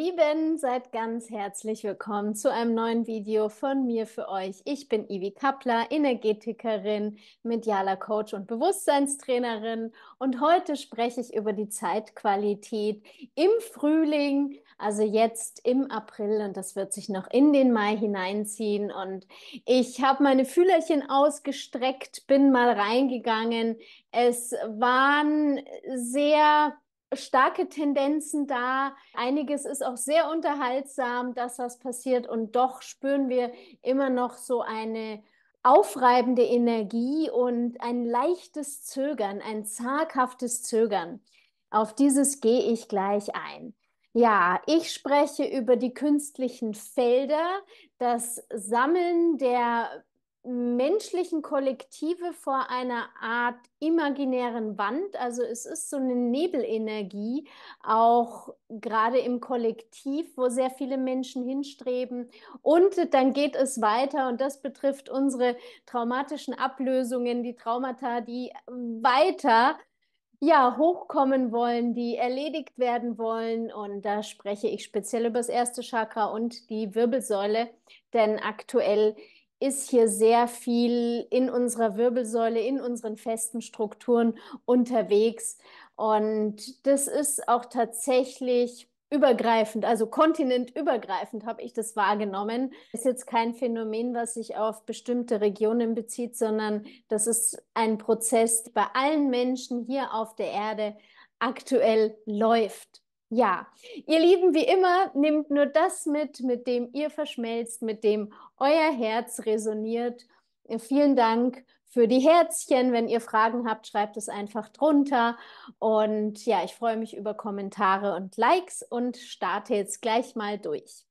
Lieben, seid ganz herzlich willkommen zu einem neuen Video von mir für euch. Ich bin Ivi Kappler, Energetikerin, medialer Coach und Bewusstseinstrainerin und heute spreche ich über die Zeitqualität im Frühling, also jetzt im April und das wird sich noch in den Mai hineinziehen und ich habe meine Fühlerchen ausgestreckt, bin mal reingegangen. Es waren sehr starke Tendenzen da. Einiges ist auch sehr unterhaltsam, dass was passiert. Und doch spüren wir immer noch so eine aufreibende Energie und ein leichtes Zögern, ein zaghaftes Zögern. Auf dieses gehe ich gleich ein. Ja, ich spreche über die künstlichen Felder, das Sammeln der menschlichen Kollektive vor einer Art imaginären Wand. Also es ist so eine Nebelenergie, auch gerade im Kollektiv, wo sehr viele Menschen hinstreben. Und dann geht es weiter und das betrifft unsere traumatischen Ablösungen, die Traumata, die weiter ja, hochkommen wollen, die erledigt werden wollen. Und da spreche ich speziell über das erste Chakra und die Wirbelsäule, denn aktuell ist hier sehr viel in unserer Wirbelsäule, in unseren festen Strukturen unterwegs. Und das ist auch tatsächlich übergreifend, also kontinentübergreifend habe ich das wahrgenommen. Ist jetzt kein Phänomen, was sich auf bestimmte Regionen bezieht, sondern das ist ein Prozess, der bei allen Menschen hier auf der Erde aktuell läuft. Ja, ihr Lieben, wie immer, nehmt nur das mit, mit dem ihr verschmelzt, mit dem euer Herz resoniert. Äh, vielen Dank für die Herzchen. Wenn ihr Fragen habt, schreibt es einfach drunter. Und ja, ich freue mich über Kommentare und Likes und starte jetzt gleich mal durch.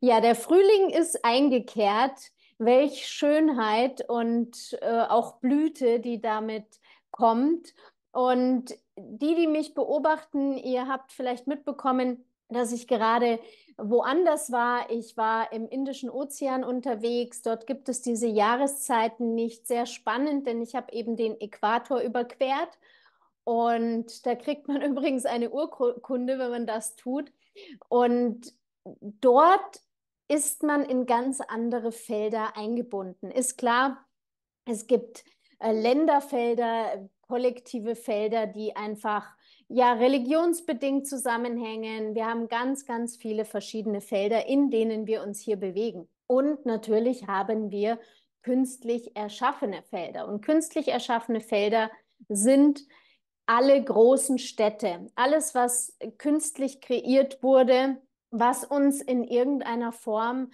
Ja, der Frühling ist eingekehrt. Welch Schönheit und äh, auch Blüte, die damit kommt. Und die, die mich beobachten, ihr habt vielleicht mitbekommen, dass ich gerade woanders war. Ich war im Indischen Ozean unterwegs. Dort gibt es diese Jahreszeiten nicht sehr spannend, denn ich habe eben den Äquator überquert. Und da kriegt man übrigens eine Urkunde, wenn man das tut. Und dort ist man in ganz andere Felder eingebunden. Ist klar, es gibt äh, Länderfelder, kollektive Felder, die einfach ja religionsbedingt zusammenhängen. Wir haben ganz, ganz viele verschiedene Felder, in denen wir uns hier bewegen. Und natürlich haben wir künstlich erschaffene Felder. Und künstlich erschaffene Felder sind alle großen Städte, alles, was künstlich kreiert wurde, was uns in irgendeiner Form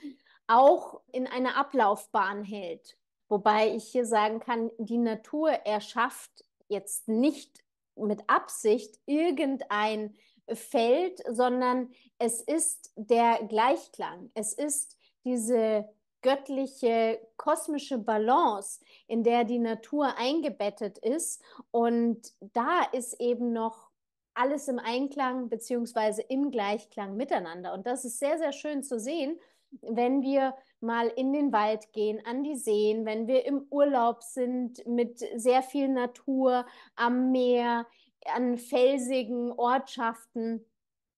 auch in einer Ablaufbahn hält. Wobei ich hier sagen kann, die Natur erschafft jetzt nicht mit Absicht irgendein Feld, sondern es ist der Gleichklang. Es ist diese göttliche, kosmische Balance, in der die Natur eingebettet ist. Und da ist eben noch alles im Einklang bzw. im Gleichklang miteinander. Und das ist sehr, sehr schön zu sehen, wenn wir mal in den Wald gehen, an die Seen, wenn wir im Urlaub sind mit sehr viel Natur am Meer, an felsigen Ortschaften,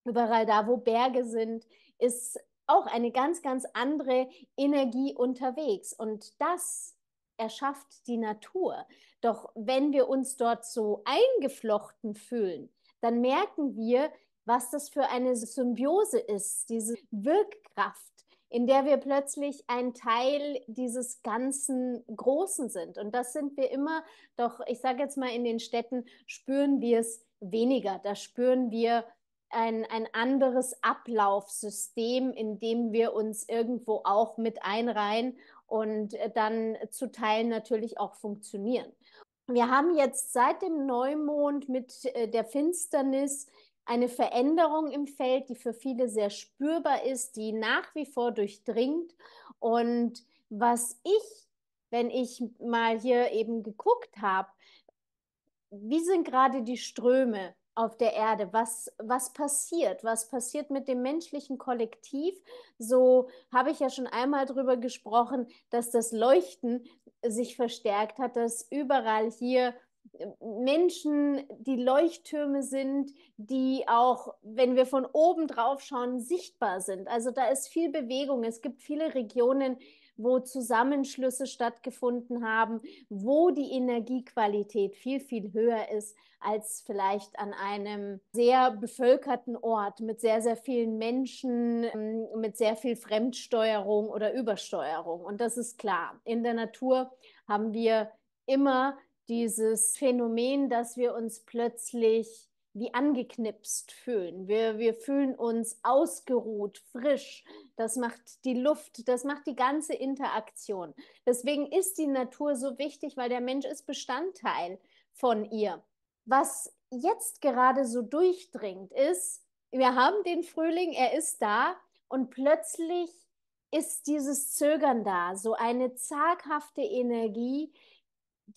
überall da, wo Berge sind, ist auch eine ganz, ganz andere Energie unterwegs. Und das erschafft die Natur. Doch wenn wir uns dort so eingeflochten fühlen, dann merken wir, was das für eine Symbiose ist, diese Wirkkraft, in der wir plötzlich ein Teil dieses ganzen Großen sind. Und das sind wir immer, doch ich sage jetzt mal, in den Städten spüren wir es weniger. Da spüren wir ein, ein anderes Ablaufsystem, in dem wir uns irgendwo auch mit einreihen und äh, dann zu Teilen natürlich auch funktionieren. Wir haben jetzt seit dem Neumond mit äh, der Finsternis eine Veränderung im Feld, die für viele sehr spürbar ist, die nach wie vor durchdringt. Und was ich, wenn ich mal hier eben geguckt habe, wie sind gerade die Ströme auf der Erde? Was, was passiert? Was passiert mit dem menschlichen Kollektiv? So habe ich ja schon einmal darüber gesprochen, dass das Leuchten sich verstärkt hat, dass überall hier Menschen, die Leuchttürme sind, die auch, wenn wir von oben drauf schauen, sichtbar sind. Also da ist viel Bewegung. Es gibt viele Regionen, wo Zusammenschlüsse stattgefunden haben, wo die Energiequalität viel, viel höher ist als vielleicht an einem sehr bevölkerten Ort mit sehr, sehr vielen Menschen, ähm, mit sehr viel Fremdsteuerung oder Übersteuerung. Und das ist klar. In der Natur haben wir immer dieses Phänomen, dass wir uns plötzlich wie angeknipst fühlen. Wir, wir fühlen uns ausgeruht, frisch. Das macht die Luft, das macht die ganze Interaktion. Deswegen ist die Natur so wichtig, weil der Mensch ist Bestandteil von ihr. Was jetzt gerade so durchdringt ist, wir haben den Frühling, er ist da und plötzlich ist dieses Zögern da, so eine zaghafte Energie,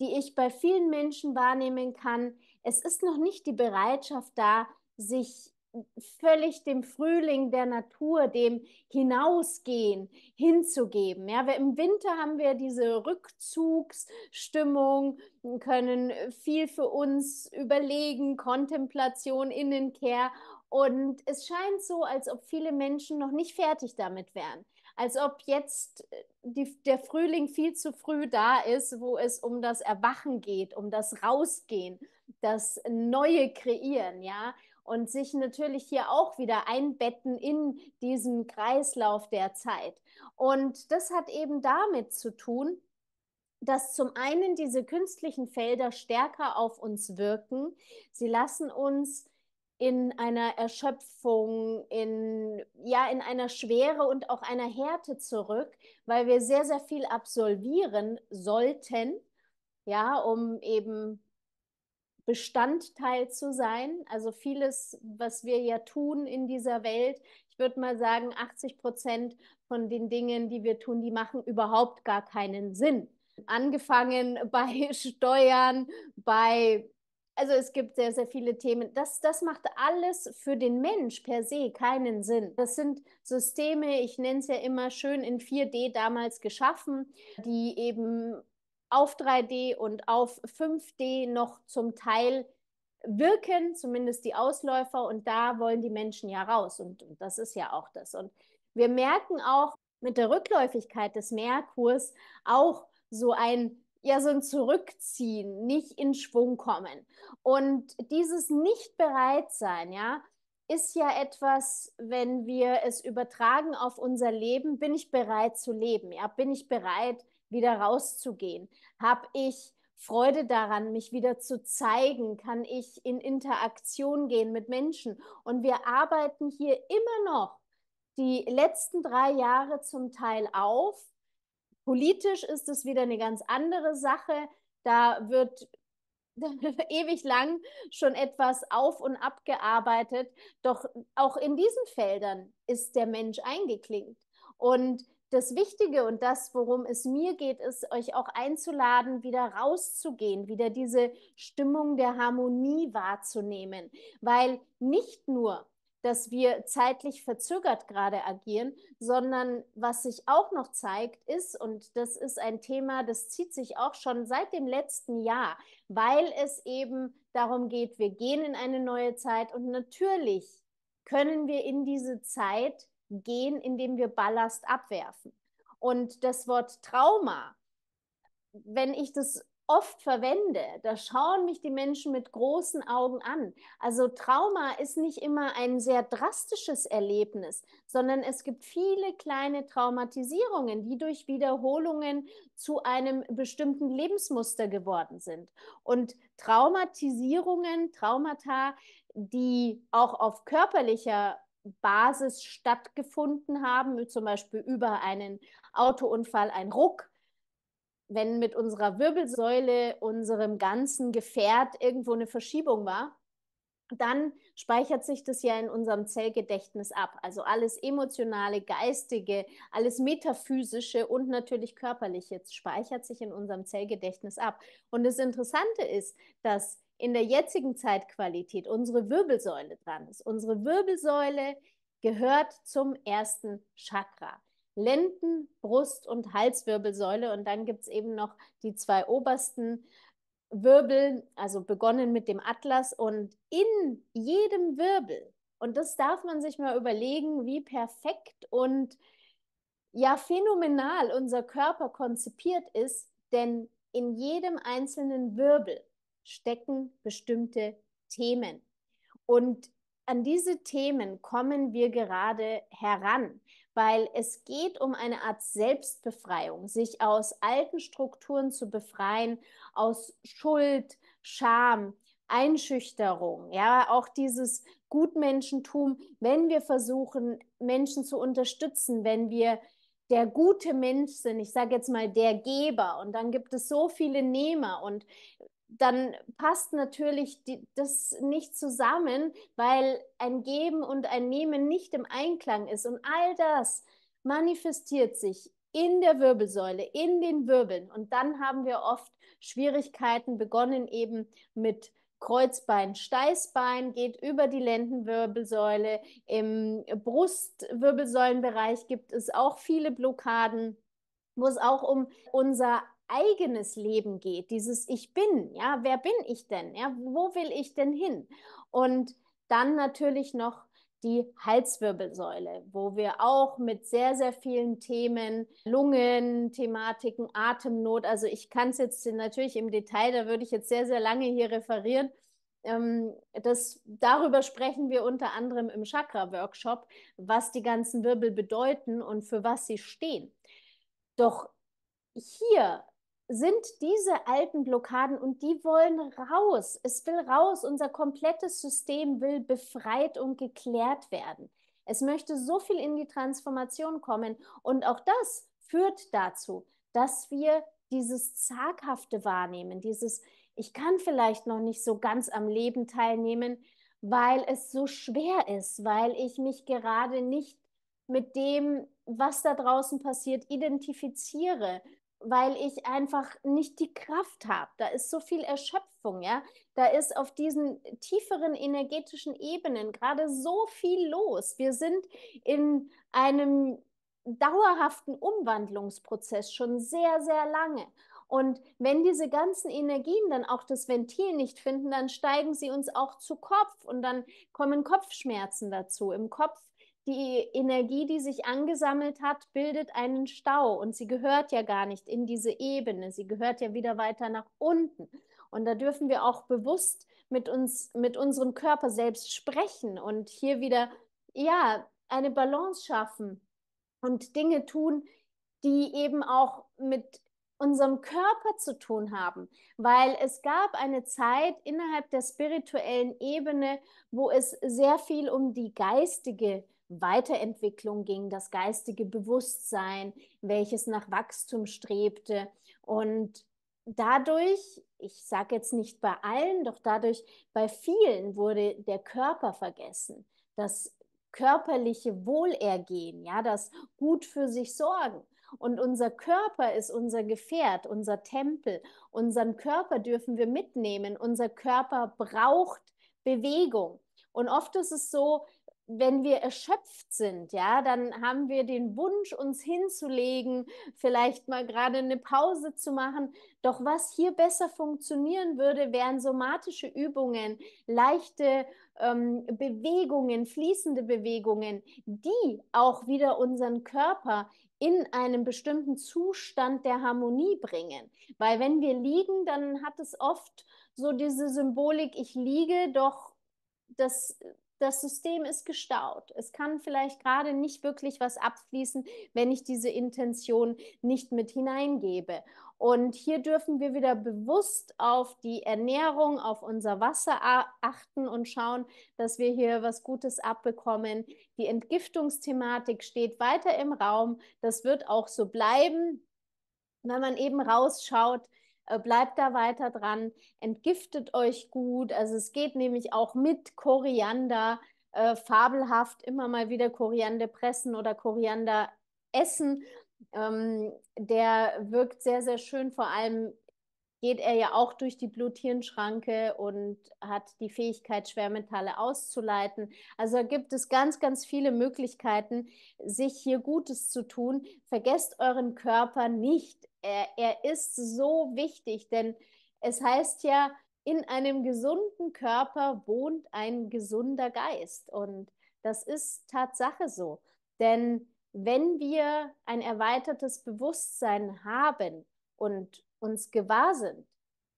die ich bei vielen Menschen wahrnehmen kann, es ist noch nicht die Bereitschaft da, sich völlig dem Frühling der Natur, dem Hinausgehen hinzugeben. Ja, Im Winter haben wir diese Rückzugsstimmung, können viel für uns überlegen, Kontemplation, Innenkehr. Und es scheint so, als ob viele Menschen noch nicht fertig damit wären als ob jetzt äh, die, der Frühling viel zu früh da ist, wo es um das Erwachen geht, um das Rausgehen, das Neue kreieren, ja. Und sich natürlich hier auch wieder einbetten in diesen Kreislauf der Zeit. Und das hat eben damit zu tun, dass zum einen diese künstlichen Felder stärker auf uns wirken. Sie lassen uns in einer Erschöpfung, in, ja, in einer Schwere und auch einer Härte zurück, weil wir sehr, sehr viel absolvieren sollten, ja, um eben Bestandteil zu sein. Also vieles, was wir ja tun in dieser Welt, ich würde mal sagen, 80 Prozent von den Dingen, die wir tun, die machen überhaupt gar keinen Sinn. Angefangen bei Steuern, bei also es gibt sehr, sehr viele Themen. Das, das macht alles für den Mensch per se keinen Sinn. Das sind Systeme, ich nenne es ja immer schön in 4D damals geschaffen, die eben auf 3D und auf 5D noch zum Teil wirken, zumindest die Ausläufer. Und da wollen die Menschen ja raus. Und, und das ist ja auch das. Und wir merken auch mit der Rückläufigkeit des Merkurs auch so ein ja, so ein Zurückziehen, nicht in Schwung kommen. Und dieses Nicht-Bereit-Sein, ja, ist ja etwas, wenn wir es übertragen auf unser Leben, bin ich bereit zu leben, ja, bin ich bereit, wieder rauszugehen? Habe ich Freude daran, mich wieder zu zeigen? Kann ich in Interaktion gehen mit Menschen? Und wir arbeiten hier immer noch die letzten drei Jahre zum Teil auf, Politisch ist es wieder eine ganz andere Sache. Da wird ewig lang schon etwas auf und abgearbeitet. Doch auch in diesen Feldern ist der Mensch eingeklinkt. Und das Wichtige und das, worum es mir geht, ist, euch auch einzuladen, wieder rauszugehen, wieder diese Stimmung der Harmonie wahrzunehmen. Weil nicht nur dass wir zeitlich verzögert gerade agieren, sondern was sich auch noch zeigt ist, und das ist ein Thema, das zieht sich auch schon seit dem letzten Jahr, weil es eben darum geht, wir gehen in eine neue Zeit und natürlich können wir in diese Zeit gehen, indem wir Ballast abwerfen. Und das Wort Trauma, wenn ich das oft verwende, da schauen mich die Menschen mit großen Augen an. Also Trauma ist nicht immer ein sehr drastisches Erlebnis, sondern es gibt viele kleine Traumatisierungen, die durch Wiederholungen zu einem bestimmten Lebensmuster geworden sind. Und Traumatisierungen, Traumata, die auch auf körperlicher Basis stattgefunden haben, zum Beispiel über einen Autounfall, ein Ruck wenn mit unserer Wirbelsäule, unserem ganzen Gefährt irgendwo eine Verschiebung war, dann speichert sich das ja in unserem Zellgedächtnis ab. Also alles emotionale, geistige, alles metaphysische und natürlich körperliche speichert sich in unserem Zellgedächtnis ab. Und das Interessante ist, dass in der jetzigen Zeitqualität unsere Wirbelsäule dran ist. Unsere Wirbelsäule gehört zum ersten Chakra. Lenden, Brust und Halswirbelsäule. Und dann gibt es eben noch die zwei obersten Wirbel, also begonnen mit dem Atlas. Und in jedem Wirbel, und das darf man sich mal überlegen, wie perfekt und ja phänomenal unser Körper konzipiert ist, denn in jedem einzelnen Wirbel stecken bestimmte Themen. Und an diese Themen kommen wir gerade heran weil es geht um eine Art Selbstbefreiung, sich aus alten Strukturen zu befreien, aus Schuld, Scham, Einschüchterung, ja, auch dieses Gutmenschentum, wenn wir versuchen, Menschen zu unterstützen, wenn wir der gute Mensch sind, ich sage jetzt mal der Geber und dann gibt es so viele Nehmer und dann passt natürlich die, das nicht zusammen, weil ein Geben und ein Nehmen nicht im Einklang ist. Und all das manifestiert sich in der Wirbelsäule, in den Wirbeln. Und dann haben wir oft Schwierigkeiten begonnen eben mit Kreuzbein, Steißbein geht über die Lendenwirbelsäule. Im Brustwirbelsäulenbereich gibt es auch viele Blockaden, wo es auch um unser eigenes Leben geht, dieses Ich bin, ja, wer bin ich denn, ja, wo will ich denn hin? Und dann natürlich noch die Halswirbelsäule, wo wir auch mit sehr, sehr vielen Themen, Lungen, Thematiken, Atemnot, also ich kann es jetzt natürlich im Detail, da würde ich jetzt sehr, sehr lange hier referieren. Ähm, das, darüber sprechen wir unter anderem im Chakra-Workshop, was die ganzen Wirbel bedeuten und für was sie stehen. Doch hier sind diese alten Blockaden und die wollen raus. Es will raus. Unser komplettes System will befreit und geklärt werden. Es möchte so viel in die Transformation kommen. Und auch das führt dazu, dass wir dieses Zaghafte wahrnehmen, dieses, ich kann vielleicht noch nicht so ganz am Leben teilnehmen, weil es so schwer ist, weil ich mich gerade nicht mit dem, was da draußen passiert, identifiziere, weil ich einfach nicht die Kraft habe. Da ist so viel Erschöpfung, ja. Da ist auf diesen tieferen energetischen Ebenen gerade so viel los. Wir sind in einem dauerhaften Umwandlungsprozess schon sehr, sehr lange. Und wenn diese ganzen Energien dann auch das Ventil nicht finden, dann steigen sie uns auch zu Kopf und dann kommen Kopfschmerzen dazu. Im Kopf die Energie, die sich angesammelt hat, bildet einen Stau und sie gehört ja gar nicht in diese Ebene, sie gehört ja wieder weiter nach unten. Und da dürfen wir auch bewusst mit uns, mit unserem Körper selbst sprechen und hier wieder, ja, eine Balance schaffen und Dinge tun, die eben auch mit unserem Körper zu tun haben, weil es gab eine Zeit innerhalb der spirituellen Ebene, wo es sehr viel um die geistige Weiterentwicklung ging, das geistige Bewusstsein, welches nach Wachstum strebte. Und dadurch, ich sage jetzt nicht bei allen, doch dadurch bei vielen wurde der Körper vergessen, das körperliche Wohlergehen, ja, das gut für sich sorgen. Und unser Körper ist unser Gefährt, unser Tempel. Unseren Körper dürfen wir mitnehmen. Unser Körper braucht Bewegung. Und oft ist es so, wenn wir erschöpft sind, ja, dann haben wir den Wunsch, uns hinzulegen, vielleicht mal gerade eine Pause zu machen. Doch was hier besser funktionieren würde, wären somatische Übungen, leichte ähm, Bewegungen, fließende Bewegungen, die auch wieder unseren Körper in einen bestimmten Zustand der Harmonie bringen. Weil wenn wir liegen, dann hat es oft so diese Symbolik, ich liege, doch das das System ist gestaut. Es kann vielleicht gerade nicht wirklich was abfließen, wenn ich diese Intention nicht mit hineingebe. Und hier dürfen wir wieder bewusst auf die Ernährung, auf unser Wasser achten und schauen, dass wir hier was Gutes abbekommen. Die Entgiftungsthematik steht weiter im Raum. Das wird auch so bleiben, wenn man eben rausschaut, äh, bleibt da weiter dran, entgiftet euch gut. Also es geht nämlich auch mit Koriander äh, fabelhaft immer mal wieder Koriander pressen oder Koriander essen. Ähm, der wirkt sehr, sehr schön, vor allem geht er ja auch durch die Blut-Hirn-Schranke und hat die Fähigkeit, Schwermetalle auszuleiten. Also gibt es ganz, ganz viele Möglichkeiten, sich hier Gutes zu tun. Vergesst euren Körper nicht. Er, er ist so wichtig, denn es heißt ja, in einem gesunden Körper wohnt ein gesunder Geist. Und das ist Tatsache so. Denn wenn wir ein erweitertes Bewusstsein haben und uns gewahr sind,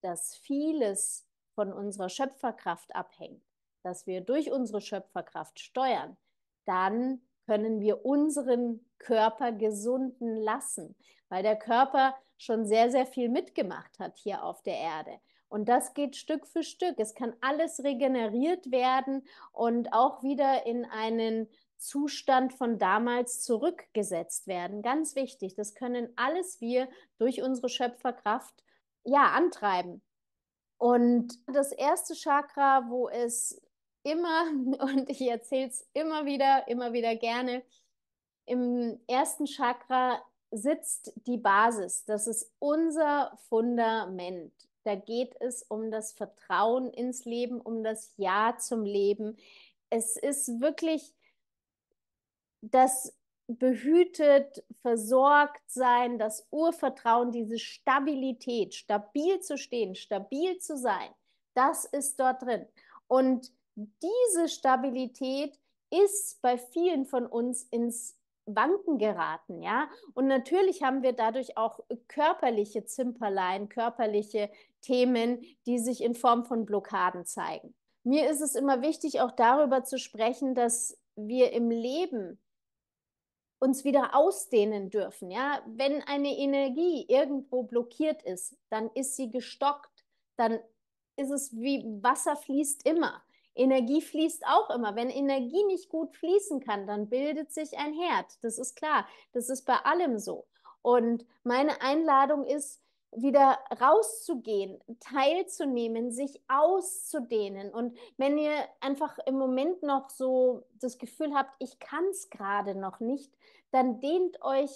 dass vieles von unserer Schöpferkraft abhängt, dass wir durch unsere Schöpferkraft steuern, dann können wir unseren Körper gesunden lassen, weil der Körper schon sehr, sehr viel mitgemacht hat hier auf der Erde. Und das geht Stück für Stück. Es kann alles regeneriert werden und auch wieder in einen Zustand von damals zurückgesetzt werden. Ganz wichtig, das können alles wir durch unsere Schöpferkraft ja antreiben. Und das erste Chakra, wo es immer, und ich erzähle es immer wieder, immer wieder gerne, im ersten Chakra sitzt die Basis. Das ist unser Fundament. Da geht es um das Vertrauen ins Leben, um das Ja zum Leben. Es ist wirklich das behütet, versorgt sein, das Urvertrauen, diese Stabilität, stabil zu stehen, stabil zu sein, das ist dort drin. Und diese Stabilität ist bei vielen von uns ins Wanken geraten, ja. Und natürlich haben wir dadurch auch körperliche Zimperlein, körperliche Themen, die sich in Form von Blockaden zeigen. Mir ist es immer wichtig, auch darüber zu sprechen, dass wir im Leben uns wieder ausdehnen dürfen. Ja, wenn eine Energie irgendwo blockiert ist, dann ist sie gestockt, dann ist es wie Wasser fließt immer. Energie fließt auch immer. Wenn Energie nicht gut fließen kann, dann bildet sich ein Herd. Das ist klar. Das ist bei allem so. Und meine Einladung ist, wieder rauszugehen, teilzunehmen, sich auszudehnen. Und wenn ihr einfach im Moment noch so das Gefühl habt, ich kann es gerade noch nicht, dann dehnt euch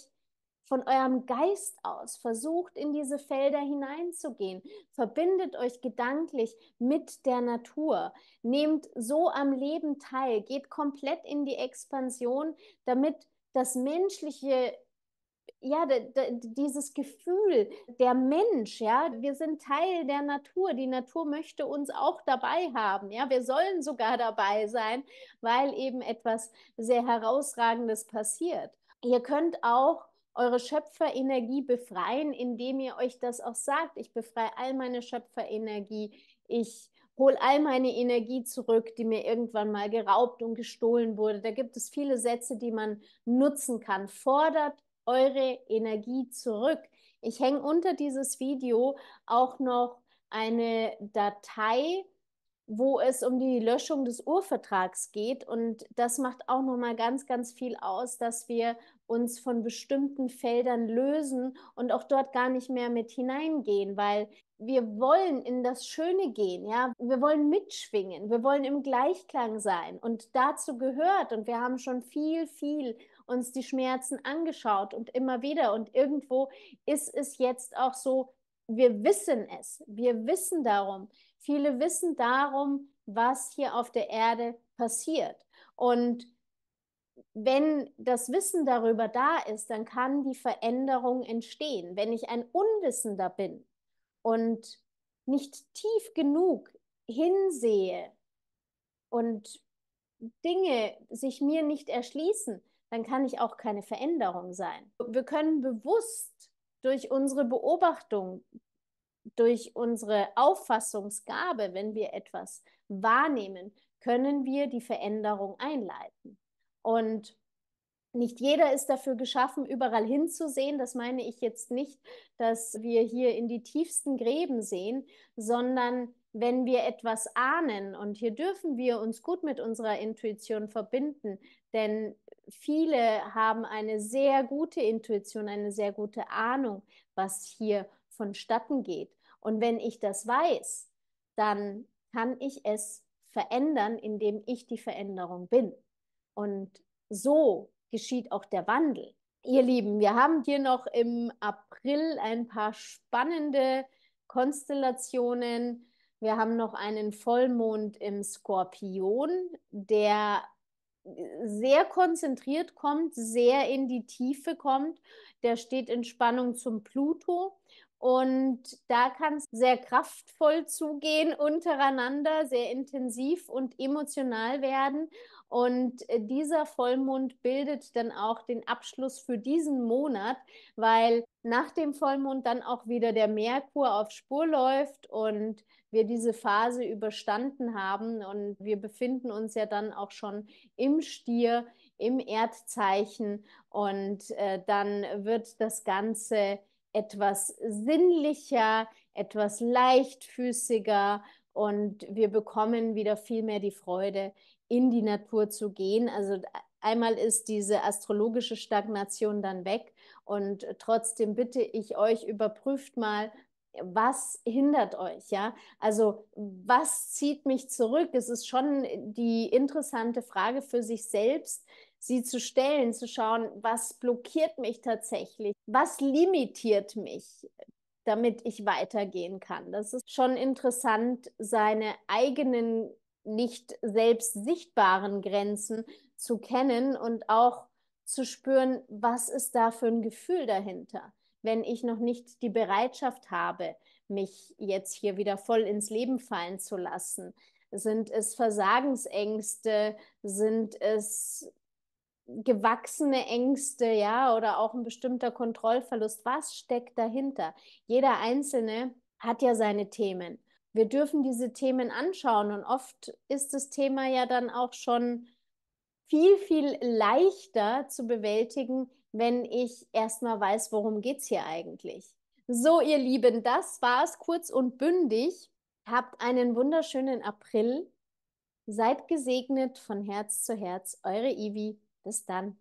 von eurem Geist aus, versucht in diese Felder hineinzugehen, verbindet euch gedanklich mit der Natur, nehmt so am Leben teil, geht komplett in die Expansion, damit das menschliche ja, dieses Gefühl, der Mensch, ja, wir sind Teil der Natur. Die Natur möchte uns auch dabei haben. Ja, wir sollen sogar dabei sein, weil eben etwas sehr Herausragendes passiert. Ihr könnt auch eure Schöpferenergie befreien, indem ihr euch das auch sagt. Ich befreie all meine Schöpferenergie. Ich hole all meine Energie zurück, die mir irgendwann mal geraubt und gestohlen wurde. Da gibt es viele Sätze, die man nutzen kann. Fordert eure Energie zurück. Ich hänge unter dieses Video auch noch eine Datei, wo es um die Löschung des Urvertrags geht. Und das macht auch nochmal ganz, ganz viel aus, dass wir uns von bestimmten Feldern lösen und auch dort gar nicht mehr mit hineingehen, weil wir wollen in das Schöne gehen, ja. Wir wollen mitschwingen, wir wollen im Gleichklang sein. Und dazu gehört, und wir haben schon viel, viel uns die Schmerzen angeschaut und immer wieder. Und irgendwo ist es jetzt auch so, wir wissen es, wir wissen darum. Viele wissen darum, was hier auf der Erde passiert. Und wenn das Wissen darüber da ist, dann kann die Veränderung entstehen. Wenn ich ein Unwissender bin und nicht tief genug hinsehe und Dinge sich mir nicht erschließen, dann kann ich auch keine Veränderung sein. Wir können bewusst durch unsere Beobachtung, durch unsere Auffassungsgabe, wenn wir etwas wahrnehmen, können wir die Veränderung einleiten. Und nicht jeder ist dafür geschaffen, überall hinzusehen. Das meine ich jetzt nicht, dass wir hier in die tiefsten Gräben sehen, sondern wenn wir etwas ahnen, und hier dürfen wir uns gut mit unserer Intuition verbinden, denn viele haben eine sehr gute Intuition, eine sehr gute Ahnung, was hier vonstatten geht. Und wenn ich das weiß, dann kann ich es verändern, indem ich die Veränderung bin. Und so geschieht auch der Wandel. Ihr Lieben, wir haben hier noch im April ein paar spannende Konstellationen. Wir haben noch einen Vollmond im Skorpion, der sehr konzentriert kommt, sehr in die Tiefe kommt. Der steht in Spannung zum Pluto und da kann es sehr kraftvoll zugehen untereinander, sehr intensiv und emotional werden. Und äh, dieser Vollmond bildet dann auch den Abschluss für diesen Monat, weil nach dem Vollmond dann auch wieder der Merkur auf Spur läuft und wir diese Phase überstanden haben. Und wir befinden uns ja dann auch schon im Stier, im Erdzeichen. Und äh, dann wird das Ganze etwas sinnlicher, etwas leichtfüßiger und wir bekommen wieder viel mehr die Freude, in die Natur zu gehen. Also einmal ist diese astrologische Stagnation dann weg und trotzdem bitte ich euch, überprüft mal, was hindert euch, ja? Also, was zieht mich zurück? Es ist schon die interessante Frage für sich selbst, sie zu stellen, zu schauen, was blockiert mich tatsächlich, was limitiert mich, damit ich weitergehen kann. Das ist schon interessant, seine eigenen nicht selbst sichtbaren Grenzen zu kennen und auch zu spüren, was ist da für ein Gefühl dahinter, wenn ich noch nicht die Bereitschaft habe, mich jetzt hier wieder voll ins Leben fallen zu lassen. Sind es Versagensängste? Sind es gewachsene Ängste, ja, oder auch ein bestimmter Kontrollverlust. Was steckt dahinter? Jeder Einzelne hat ja seine Themen. Wir dürfen diese Themen anschauen und oft ist das Thema ja dann auch schon viel, viel leichter zu bewältigen, wenn ich erstmal weiß, worum geht es hier eigentlich. So, ihr Lieben, das war es kurz und bündig. Habt einen wunderschönen April. Seid gesegnet von Herz zu Herz, eure Ivi. Bis dann.